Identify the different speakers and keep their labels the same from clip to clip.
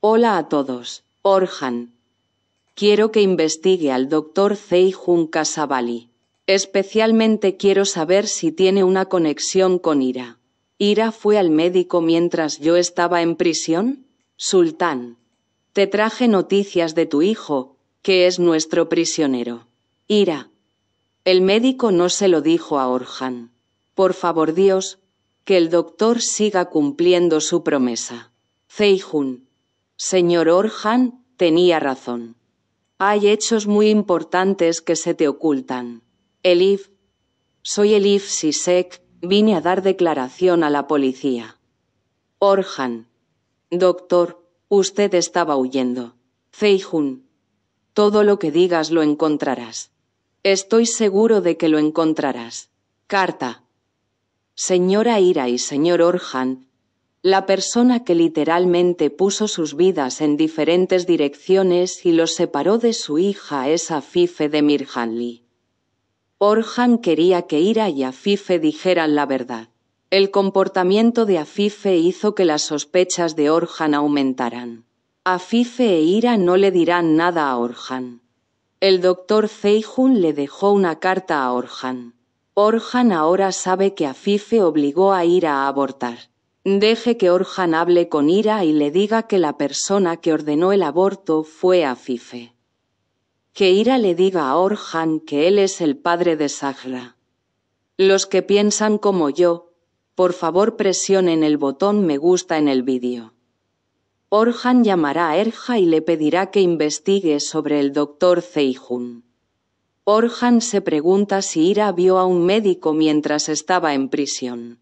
Speaker 1: Hola a todos. Orhan. Quiero que investigue al doctor Zeijun Kasabali. Especialmente quiero saber si tiene una conexión con Ira. ¿Ira fue al médico mientras yo estaba en prisión? Sultán. Te traje noticias de tu hijo, que es nuestro prisionero. Ira. El médico no se lo dijo a Orhan. Por favor Dios, que el doctor siga cumpliendo su promesa. Zeijun. Señor Orhan tenía razón. Hay hechos muy importantes que se te ocultan. Elif, soy Elif Sisek, vine a dar declaración a la policía. Orhan, doctor, usted estaba huyendo. «Zeihun». todo lo que digas lo encontrarás. Estoy seguro de que lo encontrarás. Carta. Señora Ira y señor Orhan, la persona que literalmente puso sus vidas en diferentes direcciones y los separó de su hija es Afife de Mirhanli. Orhan quería que Ira y Afife dijeran la verdad. El comportamiento de Afife hizo que las sospechas de Orhan aumentaran. Afife e Ira no le dirán nada a Orhan. El doctor Zeijun le dejó una carta a Orhan. Orhan ahora sabe que Afife obligó a Ira a abortar. Deje que Orhan hable con ira y le diga que la persona que ordenó el aborto fue Afife. Que Ira le diga a Orhan que él es el padre de Zahra. Los que piensan como yo, por favor presionen el botón me gusta en el vídeo. Orhan llamará a Erja y le pedirá que investigue sobre el doctor Zeijun. Orhan se pregunta si Ira vio a un médico mientras estaba en prisión.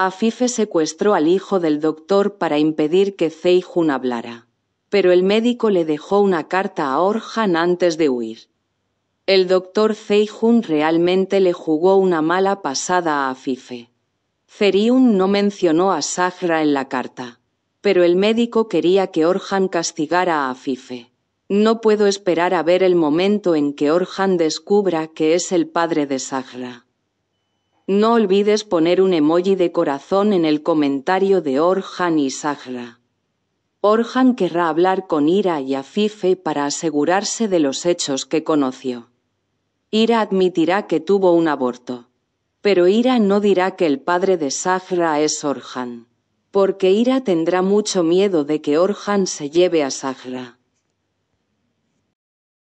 Speaker 1: Afife secuestró al hijo del doctor para impedir que Zeijun hablara. Pero el médico le dejó una carta a Orhan antes de huir. El doctor Zeijun realmente le jugó una mala pasada a Afife. Ceriun no mencionó a Sahra en la carta. Pero el médico quería que Orhan castigara a Afife. No puedo esperar a ver el momento en que Orhan descubra que es el padre de Sahra. No olvides poner un emoji de corazón en el comentario de Orhan y Sahra. Orhan querrá hablar con Ira y Afife para asegurarse de los hechos que conoció. Ira admitirá que tuvo un aborto. Pero Ira no dirá que el padre de Sahra es Orhan. Porque Ira tendrá mucho miedo de que Orhan se lleve a Sahra.